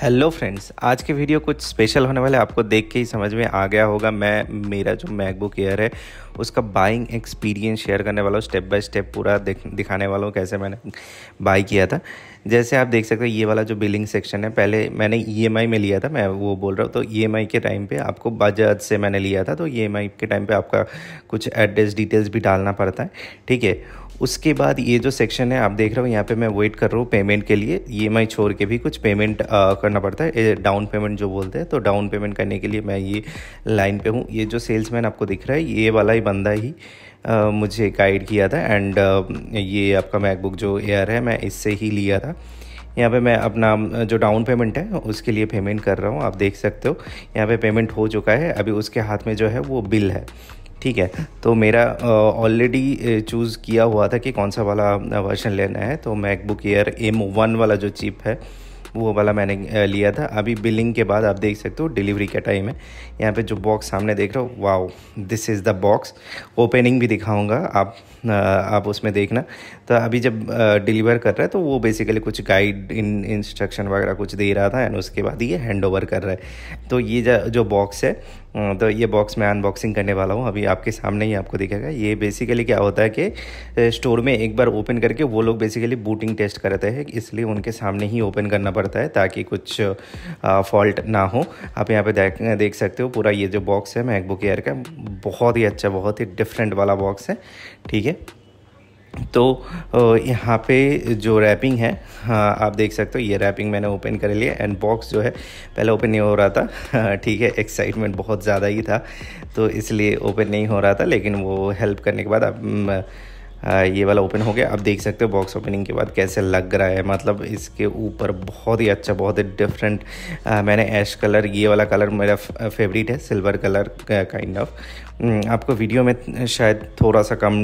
hello friends आज के video कुछ स्पेशल होने वाले आपको देख के ही समझ में आ गया होगा मैं मेरा जो मैकबुक एयर है उसका बाइंग एक्सपीरियंस शेयर करने वाला हूँ स्टेप बाय स्टेप पूरा दिखाने वाला हूँ कैसे मैंने बाई किया था जैसे आप देख सकते हो ये वाला जो बिलिंग सेक्शन है पहले मैंने ई e में लिया था मैं वो बोल रहा हूँ तो ई e के टाइम पर आपको बजाज से मैंने लिया था तो ई e के टाइम पर आपका कुछ एड्रेस डिटेल्स भी डालना पड़ता है ठीक है उसके बाद ये जो सेक्शन है आप देख रहे हो यहाँ पे मैं वेट कर रहा हूँ पेमेंट के लिए ई छोड़ के भी कुछ पेमेंट आ, करना पड़ता है डाउन पेमेंट जो बोलते हैं तो डाउन पेमेंट करने के लिए मैं ये लाइन पे हूँ ये जो सेल्समैन आपको दिख रहा है ये वाला ही बंदा ही मुझे गाइड किया था एंड ये आपका मैकबुक जो एयर है मैं इससे ही लिया था यहाँ पे मैं अपना जो डाउन पेमेंट है उसके लिए पेमेंट कर रहा हूँ आप देख सकते हो यहाँ पे पेमेंट हो चुका है अभी उसके हाथ में जो है वो बिल है ठीक है तो मेरा ऑलरेडी चूज़ किया हुआ था कि कौन सा वाला वर्जन लेना है तो मैकबुक एयर एम वन वाला जो चिप है वो वाला मैंने लिया था अभी बिलिंग के बाद आप देख सकते हो डिलीवरी का टाइम है यहाँ पे जो बॉक्स सामने देख रहे हो wow this is the box opening भी दिखाऊंगा आप आप उसमें देखना तो अभी जब डिलीवर कर रहा है तो वो बेसिकली कुछ गाइड इन इंस्ट्रक्शन वगैरह कुछ दे रहा था एंड उसके बाद ये हैंड ओवर कर रहा है तो ये जो बॉक्स है तो ये बॉक्स मैं अनबॉक्सिंग करने वाला हूँ अभी आपके सामने ही आपको दिखेगा ये बेसिकली क्या होता है कि स्टोर में एक बार ओपन करके वो लोग बेसिकली बूटिंग टेस्ट करते हैं इसलिए उनके सामने ही ओपन करना पड़ता है ताकि कुछ फॉल्ट ना हो आप यहाँ पे देख देख सकते हो पूरा ये जो बॉक्स है मैकबुक एयर का बहुत ही अच्छा बहुत ही डिफरेंट वाला बॉक्स है ठीक है तो यहाँ पे जो रैपिंग है हाँ, आप देख सकते हो ये रैपिंग मैंने ओपन कर लिया एंड बॉक्स जो है पहले ओपन नहीं हो रहा था हाँ, ठीक है एक्साइटमेंट बहुत ज़्यादा ही था तो इसलिए ओपन नहीं हो रहा था लेकिन वो हेल्प करने के बाद आप ये वाला ओपन हो गया आप देख सकते हो बॉक्स ओपनिंग के बाद कैसे लग रहा है मतलब इसके ऊपर बहुत ही अच्छा बहुत ही डिफरेंट मैंने ऐश कलर ये वाला कलर मेरा फेवरेट है सिल्वर कलर काइंड ऑफ आपको वीडियो में शायद थोड़ा सा कम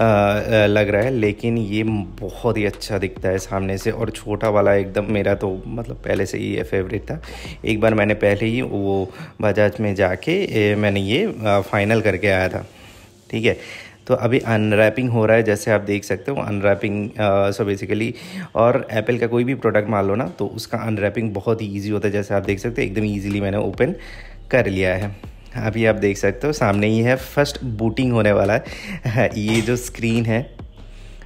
लग रहा है लेकिन ये बहुत ही अच्छा दिखता है सामने से और छोटा वाला एकदम मेरा तो मतलब पहले से ही ये फेवरेट था एक बार मैंने पहले ही वो बजाज में जाके मैंने ये फाइनल करके आया था ठीक है तो अभी अनरैपिंग हो रहा है जैसे आप देख सकते हो अनरैपिंग सो बेसिकली और एप्पल का कोई भी प्रोडक्ट मान लो ना तो उसका अनरैपिंग बहुत ही ईजी होता है जैसे आप देख सकते हो एकदम ईजिली मैंने ओपन कर लिया है अभी आप देख सकते हो सामने ही है फर्स्ट बूटिंग होने वाला है ये जो स्क्रीन है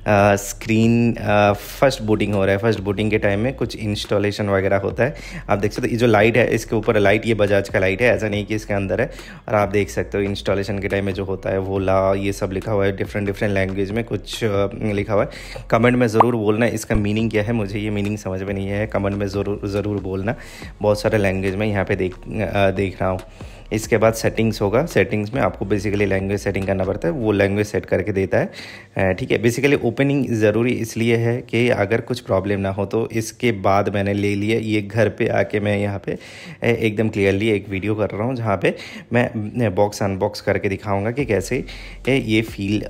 स्क्रीन फर्स्ट बूटिंग हो रहा है फर्स्ट बूटिंग के टाइम में कुछ इंस्टॉलेशन वगैरह होता है आप देख सकते हो ये जो लाइट है इसके ऊपर लाइट ये बजाज का लाइट है ऐसा नहीं कि इसके अंदर है और आप देख सकते हो इंस्टॉलेशन के टाइम में जो होता है वो ला ये सब लिखा हुआ है डिफरेंट डिफरेंट लैंग्वेज में कुछ लिखा हुआ है कमेंट में ज़रूर बोलना इसका मीनिंग क्या है मुझे ये मीनिंग समझ में नहीं है कमेंट में ज़रूर ज़रूर बोलना बहुत सारे लैंग्वेज में यहाँ पर देख देख रहा हूँ इसके बाद सेटिंग्स होगा सेटिंग्स में आपको बेसिकली लैंग्वेज सेटिंग करना पड़ता है वो लैंग्वेज सेट करके देता है ठीक है बेसिकली ओपनिंग ज़रूरी इसलिए है कि अगर कुछ प्रॉब्लम ना हो तो इसके बाद मैंने ले लिया ये घर पे आके मैं यहाँ पे एकदम क्लियरली एक वीडियो कर रहा हूँ जहाँ पे मैं बॉक्स अनबॉक्स करके दिखाऊँगा कि कैसे ये फील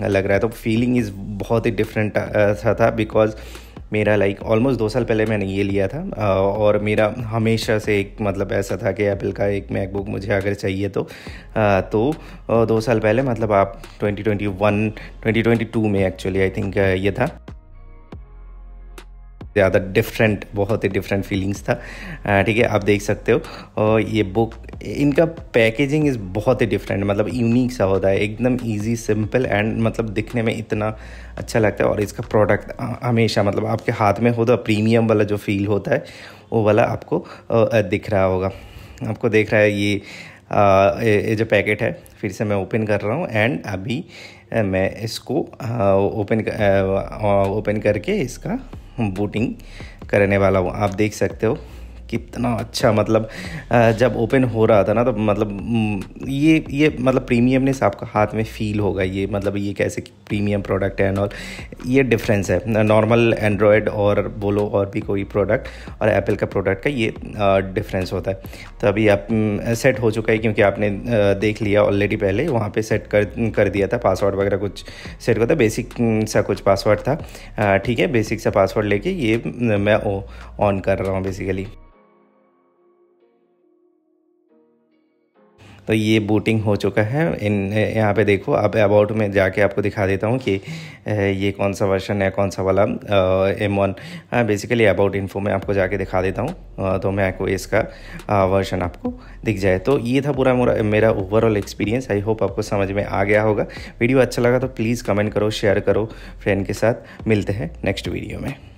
लग रहा है तो फीलिंग इज़ बहुत ही डिफरेंट था बिकॉज मेरा लाइक ऑलमोस्ट दो साल पहले मैंने ये लिया था और मेरा हमेशा से एक मतलब ऐसा था कि एप्पल का एक मैकबुक मुझे अगर चाहिए तो तो दो साल पहले मतलब आप 2021 2022 में एक्चुअली आई थिंक ये था ज़्यादा डिफरेंट बहुत ही डिफरेंट फीलिंग्स था uh, ठीक है आप देख सकते हो और ये बुक इनका पैकेजिंग इज़ बहुत ही डिफरेंट मतलब यूनिक सा होता है एकदम इजी सिंपल एंड मतलब दिखने में इतना अच्छा लगता है और इसका प्रोडक्ट हमेशा मतलब आपके हाथ में हो तो प्रीमियम वाला जो फील होता है वो वाला आपको दिख रहा होगा आपको देख रहा है ये ये जो पैकेट है फिर से मैं ओपन कर रहा हूँ एंड अभी मैं इसको ओपन ओपन करके इसका बोटिंग करने वाला हूँ आप देख सकते हो कितना अच्छा मतलब जब ओपन हो रहा था ना तो मतलब ये ये मतलब प्रीमियम ने आपका हाथ में फ़ील होगा ये मतलब ये कैसे प्रीमियम प्रोडक्ट है एंड ऑल ये डिफरेंस है नॉर्मल एंड्रॉयड और बोलो और भी कोई प्रोडक्ट और एप्पल का प्रोडक्ट का ये डिफरेंस होता है तो अभी आप सेट हो चुका है क्योंकि आपने देख लिया ऑलरेडी पहले वहाँ पर सेट कर कर दिया था पासवर्ड वगैरह कुछ सेट करता बेसिक सा कुछ पासवर्ड था ठीक है बेसिक सा पासवर्ड लेके ये मैं ऑन कर रहा हूँ बेसिकली तो ये बूटिंग हो चुका है इन यहाँ पे देखो अब अबाउट में जाके आपको दिखा देता हूँ कि ये कौन सा वर्षन है कौन सा वाला M one basically about info में आपको जाके दिखा देता हूँ तो मैं आपको इसका वर्शन आपको दिख जाए तो ये था पूरा मेरा मेरा ओवरऑल एक्सपीरियंस आई होप आपको समझ में आ गया होगा वीडियो अच्छा लगा तो प्लीज़ कमेंट करो शेयर करो फ्रेंड के साथ मिलते हैं नेक्स्ट वीडियो में